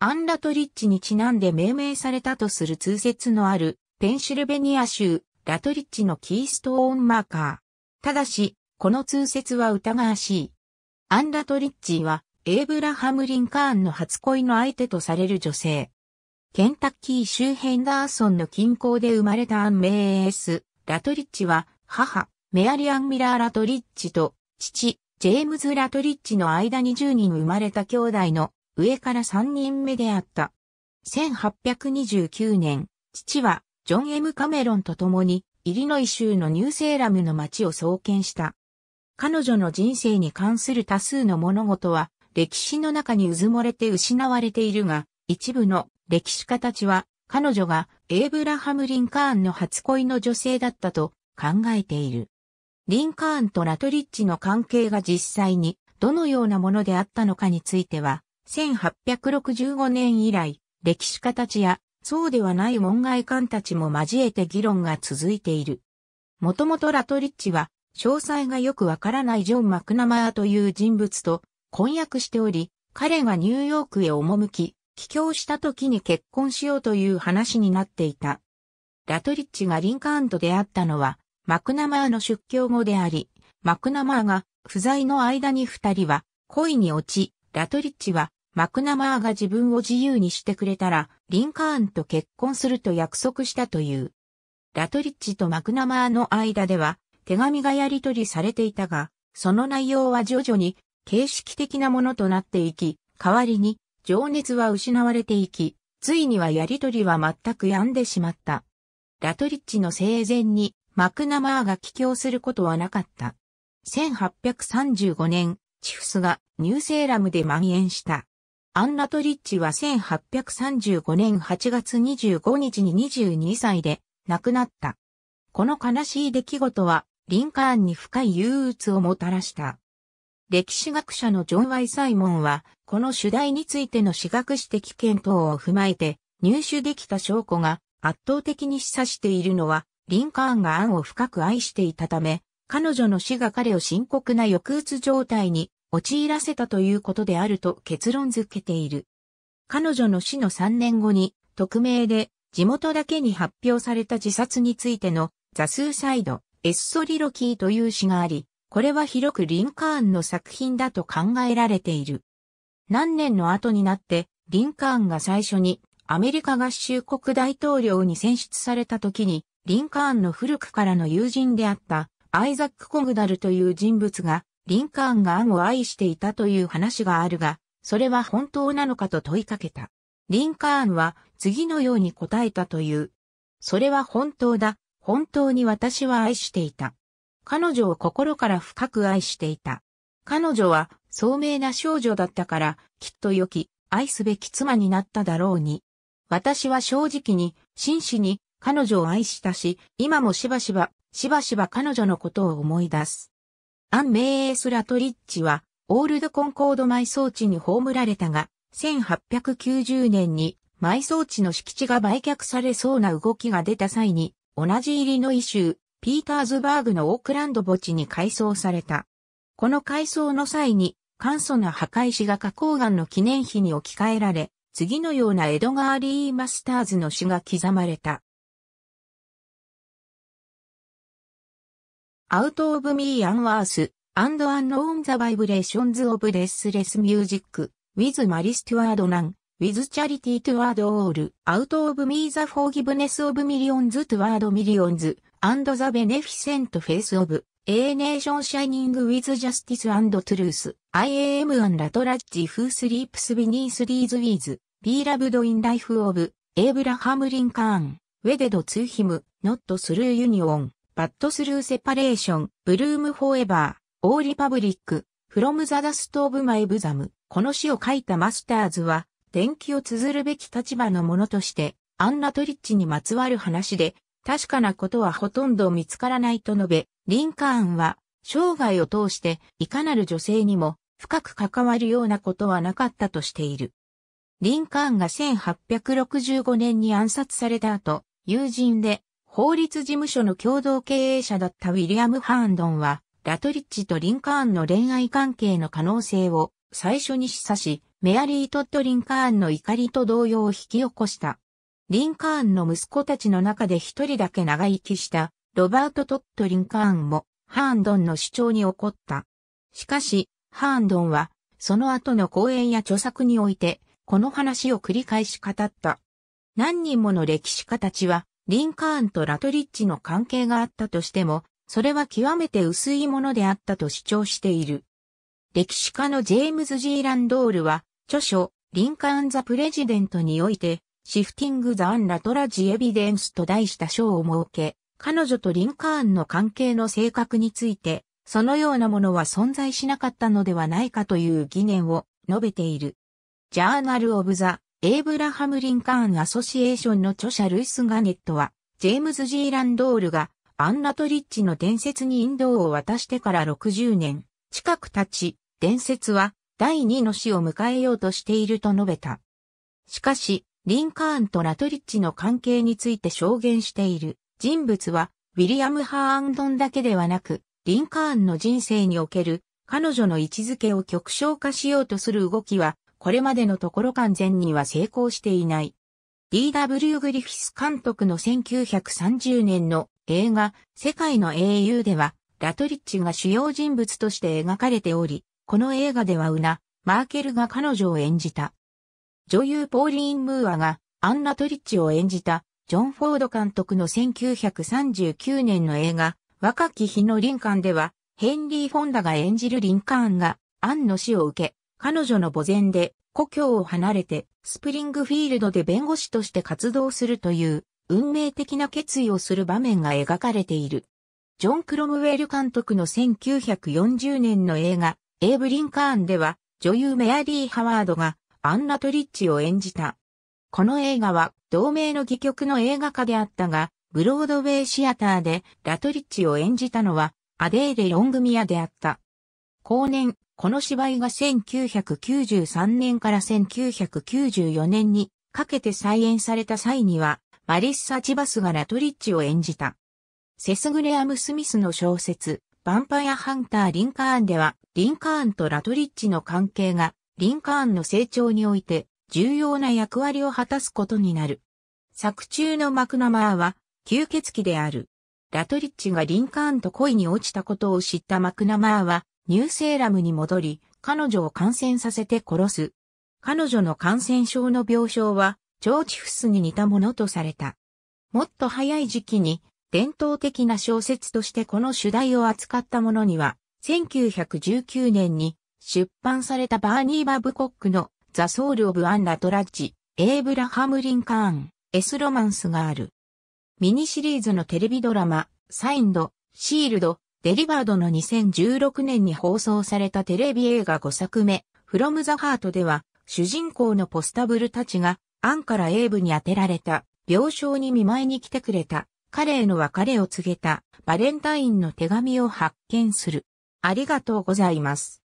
アン・ラトリッチにちなんで命名されたとする通説のあるペンシルベニア州ラトリッチのキーストーンマーカー。ただし、この通説は疑わしい。アン・ラトリッチはエイブラハム・リンカーンの初恋の相手とされる女性。ケンタッキー周辺ダーソンの近郊で生まれたアン・メイエス・ラトリッチは母、メアリアン・ミラー・ラトリッチと父、ジェームズ・ラトリッチの間に10人生まれた兄弟の上から3人目であった。1829年、父はジョン・ M・ カメロンと共にイリノイ州のニューセーラムの町を創建した。彼女の人生に関する多数の物事は歴史の中に渦漏れて失われているが、一部の歴史家たちは彼女がエイブラハム・リンカーンの初恋の女性だったと考えている。リンカーンとラトリッチの関係が実際にどのようなものであったのかについては1865年以来、歴史家たちや、そうではない門外官たちも交えて議論が続いている。もともとラトリッチは、詳細がよくわからないジョン・マクナマヤという人物と婚約しており、彼がニューヨークへ赴き、帰郷した時に結婚しようという話になっていた。ラトリッチがリンカーンと出会ったのは、マクナマヤの出境後であり、マクナマヤが不在の間に二人は恋に落ち、ラトリッチはマクナマーが自分を自由にしてくれたら、リンカーンと結婚すると約束したという。ラトリッチとマクナマーの間では、手紙がやり取りされていたが、その内容は徐々に形式的なものとなっていき、代わりに情熱は失われていき、ついにはやりとりは全く病んでしまった。ラトリッチの生前にマクナマーが帰郷することはなかった。1835年、チフスがニューセーラムで蔓延した。アンナトリッチは1835年8月25日に22歳で亡くなった。この悲しい出来事はリンカーンに深い憂鬱をもたらした。歴史学者のジョン・ワイ・サイモンは、この主題についての私学史的検討を踏まえて、入手できた証拠が圧倒的に示唆しているのは、リンカーンがアンを深く愛していたため、彼女の死が彼を深刻な抑うつ状態に陥らせたということであると結論付けている。彼女の死の3年後に、匿名で地元だけに発表された自殺についてのザスーサイド、エッソリロキーという詩があり、これは広くリンカーンの作品だと考えられている。何年の後になって、リンカーンが最初にアメリカ合衆国大統領に選出された時に、リンカーンの古くからの友人であったアイザック・コグダルという人物がリンカーンがアンを愛していたという話があるが、それは本当なのかと問いかけた。リンカーンは次のように答えたという。それは本当だ。本当に私は愛していた。彼女を心から深く愛していた。彼女は聡明な少女だったから、きっと良き、愛すべき妻になっただろうに。私は正直に、真摯に、彼女を愛したし、今もしばしば、しばしば彼女のことを思い出す。アン・メイエス・ラトリッチは、オールド・コンコード埋葬地に葬られたが、1890年に埋葬地の敷地が売却されそうな動きが出た際に、同じ入りの異州、ピーターズバーグのオークランド墓地に改装された。この改装の際に、簡素な墓石が花崗岩の記念碑に置き換えられ、次のようなエドガー・リー・マスターズの詩が刻まれた。Out of Me and Earth and Unknown the Vibrations of Restless Music with Marie Stewart Nan with Charity Toward All Out of Me the Forgiveness of Millions Toward Millions and the Beneficent Face of A Nation Shining with Justice and Truth I am an Latrage who sleeps beneath these with Be loved in life of Abraham Lincoln Wedded to him not through union バッドスルーセパレーション、ブルームフォーエバー、オーリパブリック、フロムザダストオブマイブザム。この詩を書いたマスターズは、伝記を綴るべき立場のものとして、アンナトリッチにまつわる話で、確かなことはほとんど見つからないと述べ、リンカーンは、生涯を通して、いかなる女性にも、深く関わるようなことはなかったとしている。リンカーンが1865年に暗殺された後、友人で法律事務所の共同経営者だったウィリアム・ハーンドンは、ラトリッジとリンカーンの恋愛関係の可能性を最初に示唆し、メアリー・トッド・リンカーンの怒りと動揺を引き起こした。リンカーンの息子たちの中で一人だけ長生きしたロバート・トッド・リンカーンもハーンドンの主張に怒った。しかし、ハーンドンはその後の講演や著作においてこの話を繰り返し語った。何人もの歴史家たちはリンカーンとラトリッチの関係があったとしても、それは極めて薄いものであったと主張している。歴史家のジェームズ・ジーランドールは、著書、リンカーン・ザ・プレジデントにおいて、シフティング・ザ・アン・ラトラジ・エビデンスと題した章を設け、彼女とリンカーンの関係の性格について、そのようなものは存在しなかったのではないかという疑念を述べている。ジャーナル・オブ・ザ・エイブラハム・リンカーン・アソシエーションの著者ルイス・ガネットは、ジェームズ・ジーランドールがアンナ・トリッチの伝説に引導を渡してから60年近く経ち、伝説は第二の死を迎えようとしていると述べた。しかし、リンカーンとラトリッチの関係について証言している人物は、ウィリアム・ハーアンドンだけではなく、リンカーンの人生における彼女の位置づけを極小化しようとする動きはこれまでのところ完全には成功していない。D.W. グリフィス監督の1930年の映画、世界の英雄では、ラトリッチが主要人物として描かれており、この映画ではウナ、マーケルが彼女を演じた。女優ポーリーン・ムーアがアン・ラトリッチを演じた、ジョン・フォード監督の1939年の映画、若き日のリンカンでは、ヘンリー・フォンダが演じるリンカーンが、アンの死を受け、彼女の墓前で故郷を離れてスプリングフィールドで弁護士として活動するという運命的な決意をする場面が描かれている。ジョン・クロムウェル監督の1940年の映画、エイブ・リンカーンでは、女優メアリー・ハワードがアンナ・トリッチを演じた。この映画は同名の戯曲の映画化であったが、ブロードウェイシアターでラトリッチを演じたのはアデーレ・ロングミアであった。後年、この芝居が1993年から1994年にかけて再演された際には、マリッサ・チバスがラトリッチを演じた。セス・グレアム・スミスの小説、ヴァンパイア・ハンター・リンカーンでは、リンカーンとラトリッチの関係が、リンカーンの成長において、重要な役割を果たすことになる。作中のマクナマーは、吸血鬼である。ラトリッチがリンカーンと恋に落ちたことを知ったマクナマーは、ニューセーラムに戻り、彼女を感染させて殺す。彼女の感染症の病床は、ジョーチフスに似たものとされた。もっと早い時期に、伝統的な小説としてこの主題を扱ったものには、1919年に出版されたバーニー・バブコックのザ・ソウル・オブ・アン・ラトラッジ、エイブラハム・リンカーン、エス・ロマンスがある。ミニシリーズのテレビドラマ、サインド、シールド、デリバードの2016年に放送されたテレビ映画5作目、フロムザハートでは、主人公のポスタブルたちが、アンからエイブに当てられた、病床に見舞いに来てくれた、彼への別れを告げた、バレンタインの手紙を発見する。ありがとうございます。